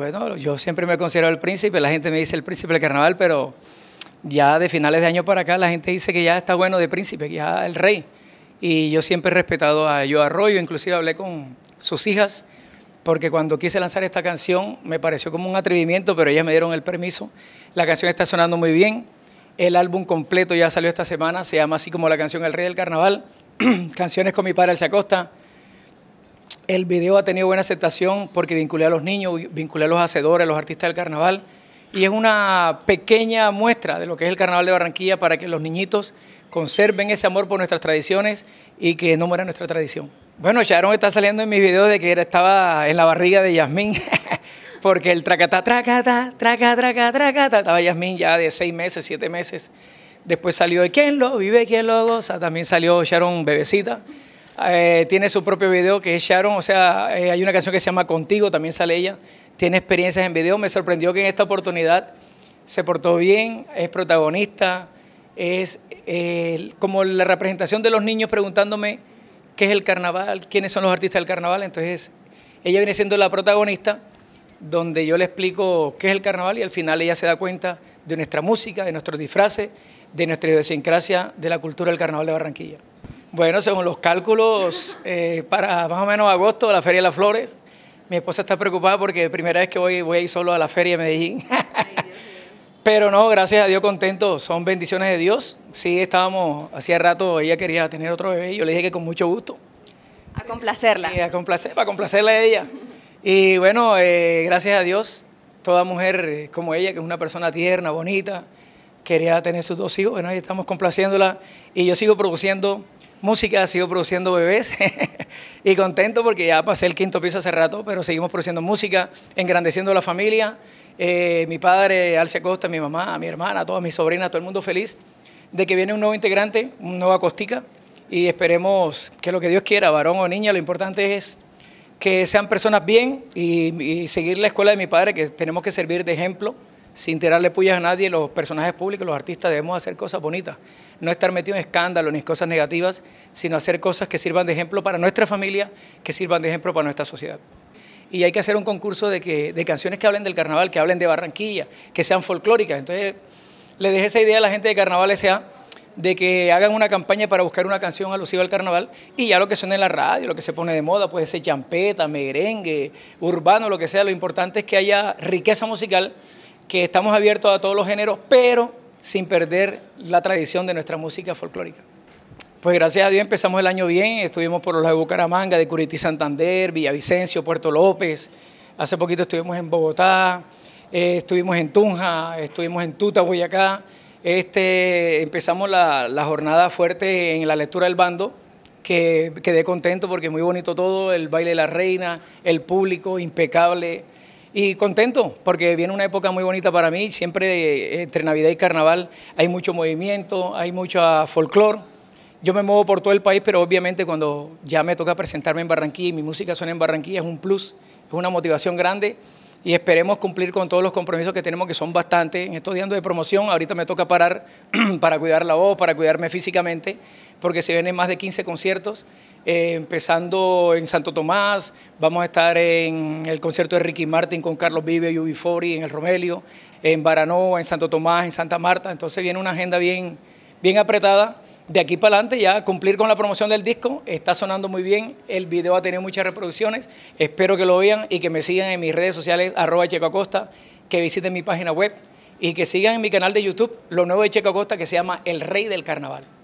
Bueno, yo siempre me considero el príncipe, la gente me dice el príncipe del carnaval, pero ya de finales de año para acá la gente dice que ya está bueno de príncipe, que ya el rey. Y yo siempre he respetado a Yo Arroyo, inclusive hablé con sus hijas, porque cuando quise lanzar esta canción me pareció como un atrevimiento, pero ellas me dieron el permiso. La canción está sonando muy bien. El álbum completo ya salió esta semana, se llama así como la canción El Rey del Carnaval, canciones con mi padre se Costa, el video ha tenido buena aceptación porque vinculé a los niños, vinculé a los hacedores, a los artistas del carnaval. Y es una pequeña muestra de lo que es el carnaval de Barranquilla para que los niñitos conserven ese amor por nuestras tradiciones y que no muera nuestra tradición. Bueno, Sharon está saliendo en mis videos de que estaba en la barriga de Yasmín, porque el tracatá, tracatá, tracatá, tracatá, tracatá, estaba Yasmín ya de seis meses, siete meses. Después salió de ¿Quién lo vive, quién lo goza? También salió Sharon Bebecita. Eh, tiene su propio video que es Sharon, o sea, eh, hay una canción que se llama Contigo, también sale ella, tiene experiencias en video, me sorprendió que en esta oportunidad se portó bien, es protagonista, es como la representación de los niños preguntándome qué es el carnaval, quiénes son los artistas del carnaval, entonces ella viene siendo la protagonista donde yo le explico qué es el carnaval y al final ella se da cuenta de nuestra música, de nuestros disfraces, de nuestra idiosincrasia, de la cultura del carnaval de Barranquilla. Bueno, según los cálculos, eh, para más o menos agosto, la Feria de las Flores. Mi esposa está preocupada porque es primera vez que voy, voy a ir solo a la Feria de Medellín. Pero no, gracias a Dios contento. son bendiciones de Dios. Sí, estábamos, hacía rato ella quería tener otro bebé y yo le dije que con mucho gusto. A complacerla. Sí, a complacer, para complacerla a ella. Y bueno, eh, gracias a Dios, toda mujer eh, como ella, que es una persona tierna, bonita, quería tener sus dos hijos. Bueno, ahí estamos complaciéndola y yo sigo produciendo música, ha sido produciendo bebés y contento porque ya pasé el quinto piso hace rato, pero seguimos produciendo música, engrandeciendo la familia. Eh, mi padre, Alce Costa, mi mamá, mi hermana, todas mis sobrinas, todo el mundo feliz de que viene un nuevo integrante, una nueva acústica y esperemos que lo que Dios quiera, varón o niña, lo importante es que sean personas bien y seguir la escuela de mi padre, que tenemos que servir de ejemplo sin tirarle puyas a nadie, los personajes públicos, los artistas, debemos hacer cosas bonitas. No estar metidos en escándalos ni cosas negativas, sino hacer cosas que sirvan de ejemplo para nuestra familia, que sirvan de ejemplo para nuestra sociedad. Y hay que hacer un concurso de, que, canciones que hablen del carnaval, que hablen de Barranquilla, que sean folclóricas. Entonces, le dejé esa idea a la gente de Carnaval S.A de que hagan una campaña para buscar una canción alusiva al carnaval y ya lo que suene en la radio, lo que se pone de moda, puede ser champeta, merengue, urbano, lo que sea, lo importante es que haya riqueza musical que estamos abiertos a todos los géneros, pero sin perder la tradición de nuestra música folclórica. Pues gracias a Dios empezamos el año bien, estuvimos por los de Bucaramanga, de Curití Santander, Villavicencio, Puerto López, hace poquito estuvimos en Bogotá, eh, estuvimos en Tunja, estuvimos en Tuta, Boyacá, este, empezamos la, jornada fuerte en la lectura del bando, que quedé contento porque muy bonito todo, el baile de la reina, el público impecable, y contento, porque viene una época muy bonita para mí. Siempre eh, entre Navidad y Carnaval hay mucho movimiento, hay mucho folclore. Yo me muevo por todo el país, pero obviamente cuando ya me toca presentarme en Barranquilla y mi música suena en Barranquilla es un plus, es una motivación grande y esperemos cumplir con todos los compromisos que tenemos, que son bastantes. En estos días de promoción, ahorita me toca parar para cuidar la voz, para cuidarme físicamente, porque se vienen más de 15 conciertos, eh, empezando en Santo Tomás, vamos a estar en el concierto de Ricky Martin con Carlos Vive y Ubifori, en el Romelio, en Baranoa, en Santo Tomás, en Santa Marta, entonces viene una agenda bien, bien apretada de aquí para adelante ya cumplir con la promoción del disco. Está sonando muy bien, el video ha tenido muchas reproducciones. Espero que lo vean y que me sigan en mis redes sociales, arroba Checo Acosta, que visiten mi página web y que sigan en mi canal de YouTube, lo nuevo de Checo Acosta, que se llama El Rey del Carnaval.